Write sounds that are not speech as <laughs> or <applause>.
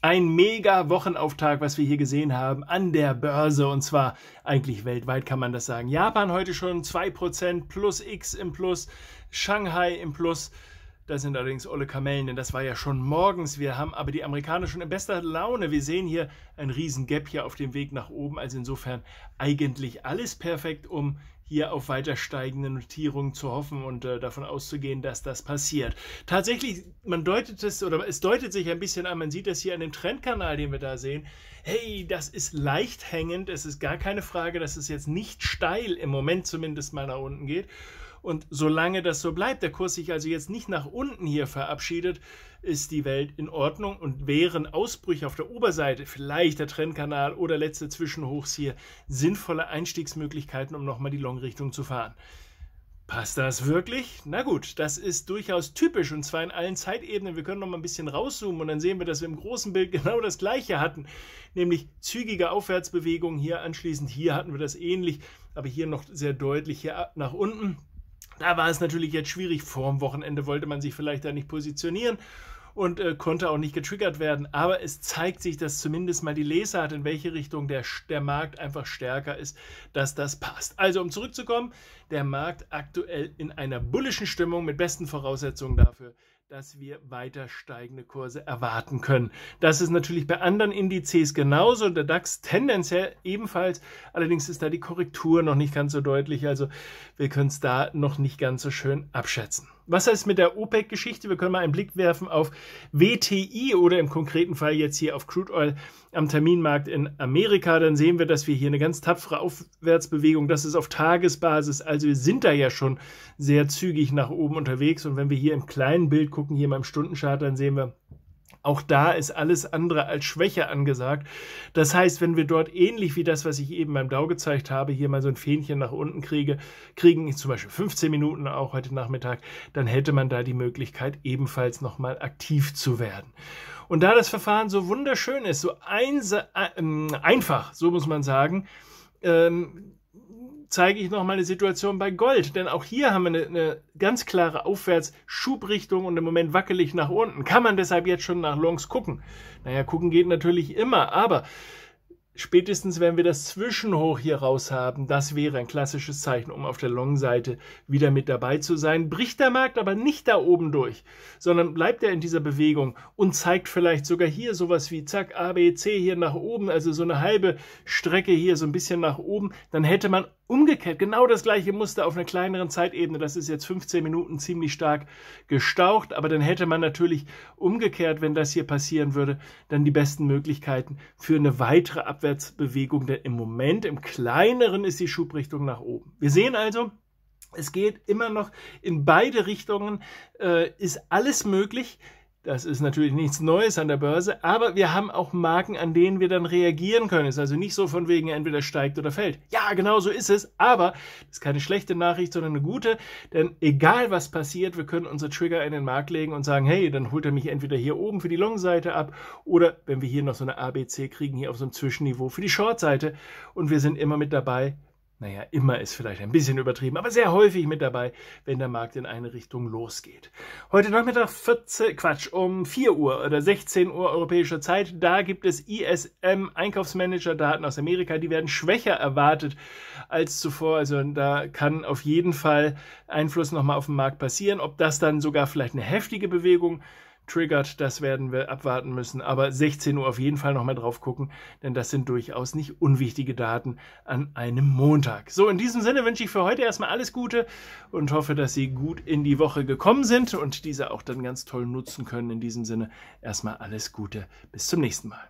ein mega Wochenauftakt, was wir hier gesehen haben an der Börse und zwar eigentlich weltweit kann man das sagen. Japan heute schon 2% plus X im Plus, Shanghai im Plus. Das sind allerdings olle Kamellen, denn das war ja schon morgens. Wir haben aber die Amerikaner schon in bester Laune. Wir sehen hier ein riesen Gap hier auf dem Weg nach oben. Also insofern eigentlich alles perfekt, um hier auf weiter steigende Notierungen zu hoffen und äh, davon auszugehen, dass das passiert. Tatsächlich, man deutet es oder es deutet sich ein bisschen an, man sieht das hier an dem Trendkanal, den wir da sehen. Hey, das ist leicht hängend, es ist gar keine Frage, dass es jetzt nicht steil im Moment zumindest mal nach unten geht. Und solange das so bleibt, der Kurs sich also jetzt nicht nach unten hier verabschiedet, ist die Welt in Ordnung und wären Ausbrüche auf der Oberseite, vielleicht der Trendkanal oder letzte Zwischenhochs hier, sinnvolle Einstiegsmöglichkeiten, um nochmal die Long-Richtung zu fahren. Passt das wirklich? Na gut, das ist durchaus typisch und zwar in allen Zeitebenen. Wir können noch mal ein bisschen rauszoomen und dann sehen wir, dass wir im großen Bild <laughs> genau das gleiche hatten, nämlich zügige Aufwärtsbewegungen hier anschließend. Hier hatten wir das ähnlich, aber hier noch sehr deutlich hier nach unten. Da war es natürlich jetzt schwierig. Vorm Wochenende wollte man sich vielleicht da nicht positionieren und äh, konnte auch nicht getriggert werden. Aber es zeigt sich, dass zumindest mal die Lesart, in welche Richtung der, der Markt einfach stärker ist, dass das passt. Also um zurückzukommen, der Markt aktuell in einer bullischen Stimmung mit besten Voraussetzungen dafür, dass wir weiter steigende Kurse erwarten können. Das ist natürlich bei anderen Indizes genauso, der DAX tendenziell ebenfalls. Allerdings ist da die Korrektur noch nicht ganz so deutlich, also wir können es da noch nicht ganz so schön abschätzen was heißt mit der OPEC-Geschichte? Wir können mal einen Blick werfen auf WTI oder im konkreten Fall jetzt hier auf Crude Oil am Terminmarkt in Amerika. Dann sehen wir, dass wir hier eine ganz tapfere Aufwärtsbewegung, das ist auf Tagesbasis. Also wir sind da ja schon sehr zügig nach oben unterwegs. Und wenn wir hier im kleinen Bild gucken, hier in meinem Stundenchart, dann sehen wir, auch da ist alles andere als Schwäche angesagt. Das heißt, wenn wir dort ähnlich wie das, was ich eben beim DAU gezeigt habe, hier mal so ein Fähnchen nach unten kriege, kriegen ich zum Beispiel 15 Minuten auch heute Nachmittag, dann hätte man da die Möglichkeit, ebenfalls nochmal aktiv zu werden. Und da das Verfahren so wunderschön ist, so ein, äh, ähm, einfach, so muss man sagen, ähm, zeige ich nochmal eine Situation bei Gold, denn auch hier haben wir eine, eine ganz klare Aufwärtsschubrichtung und im Moment wackelig nach unten. Kann man deshalb jetzt schon nach Longs gucken? Naja, gucken geht natürlich immer, aber Spätestens, wenn wir das Zwischenhoch hier raus haben, das wäre ein klassisches Zeichen, um auf der Long-Seite wieder mit dabei zu sein. Bricht der Markt aber nicht da oben durch, sondern bleibt er in dieser Bewegung und zeigt vielleicht sogar hier sowas wie zack, A, B, C hier nach oben, also so eine halbe Strecke hier so ein bisschen nach oben, dann hätte man umgekehrt genau das gleiche Muster auf einer kleineren Zeitebene. Das ist jetzt 15 Minuten ziemlich stark gestaucht, aber dann hätte man natürlich umgekehrt, wenn das hier passieren würde, dann die besten Möglichkeiten für eine weitere Abwärts Aufwärtsbewegung, denn im Moment, im kleineren ist die Schubrichtung nach oben. Wir sehen also, es geht immer noch in beide Richtungen, äh, ist alles möglich. Das ist natürlich nichts Neues an der Börse, aber wir haben auch Marken, an denen wir dann reagieren können. Ist also nicht so von wegen entweder steigt oder fällt. Ja, genau so ist es, aber das ist keine schlechte Nachricht, sondern eine gute, denn egal was passiert, wir können unsere Trigger in den Markt legen und sagen, hey, dann holt er mich entweder hier oben für die Long-Seite ab oder wenn wir hier noch so eine ABC kriegen, hier auf so einem Zwischenniveau für die Short-Seite und wir sind immer mit dabei naja, immer ist vielleicht ein bisschen übertrieben, aber sehr häufig mit dabei, wenn der Markt in eine Richtung losgeht. Heute Nachmittag 14, Quatsch, um 4 Uhr oder 16 Uhr europäischer Zeit, da gibt es ISM Einkaufsmanager-Daten aus Amerika, die werden schwächer erwartet als zuvor. Also da kann auf jeden Fall Einfluss nochmal auf den Markt passieren. Ob das dann sogar vielleicht eine heftige Bewegung triggert, das werden wir abwarten müssen. Aber 16 Uhr auf jeden Fall nochmal drauf gucken, denn das sind durchaus nicht unwichtige Daten an einem Montag. So, in diesem Sinne wünsche ich für heute erstmal alles Gute und hoffe, dass Sie gut in die Woche gekommen sind und diese auch dann ganz toll nutzen können. In diesem Sinne erstmal alles Gute. Bis zum nächsten Mal.